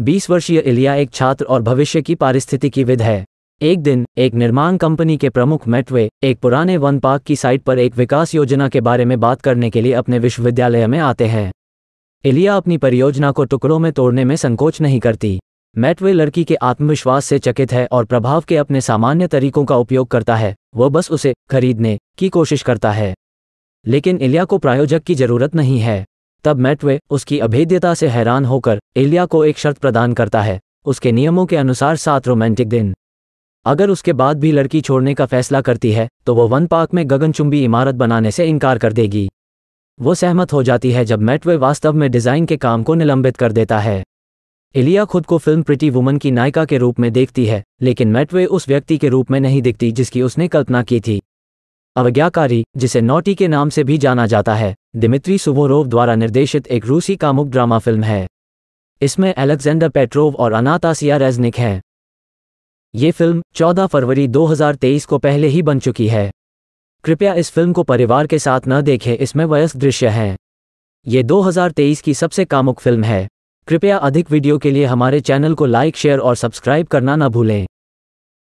बीस वर्षीय इलिया एक छात्र और भविष्य की की विद है एक दिन एक निर्माण कंपनी के प्रमुख मेटवे एक पुराने वन पार्क की साइट पर एक विकास योजना के बारे में बात करने के लिए अपने विश्वविद्यालय में आते हैं इलिया अपनी परियोजना को टुकड़ों में तोड़ने में संकोच नहीं करती मेटवे लड़की के आत्मविश्वास से चकित है और प्रभाव के अपने सामान्य तरीकों का उपयोग करता है वह बस उसे खरीदने की कोशिश करता है लेकिन इलिया को प्रायोजक की जरूरत नहीं है तब मैटवे उसकी अभेद्यता से हैरान होकर एलिया को एक शर्त प्रदान करता है उसके नियमों के अनुसार सात रोमांटिक दिन अगर उसके बाद भी लड़की छोड़ने का फैसला करती है तो वह वन पार्क में गगनचुंबी इमारत बनाने से इनकार कर देगी वो सहमत हो जाती है जब मैटवे वास्तव में डिजाइन के काम को निलंबित कर देता है एलिया खुद को फिल्म प्रिटी वुमन की नायिका के रूप में देखती है लेकिन मैटवे उस व्यक्ति के रूप में नहीं दिखती जिसकी उसने कल्पना की थी अवज्ञाकारी जिसे नोटी के नाम से भी जाना जाता है दिमित्री सुवोरोव द्वारा निर्देशित एक रूसी कामुक ड्रामा फिल्म है इसमें अलेक्जेंडर पेट्रोव और अनातासिया रेजनिक हैं ये फिल्म 14 फरवरी 2023 को पहले ही बन चुकी है कृपया इस फिल्म को परिवार के साथ न देखें इसमें वयस्क दृश्य हैं ये 2023 की सबसे कामुक फिल्म है कृपया अधिक वीडियो के लिए हमारे चैनल को लाइक शेयर और सब्सक्राइब करना न भूलें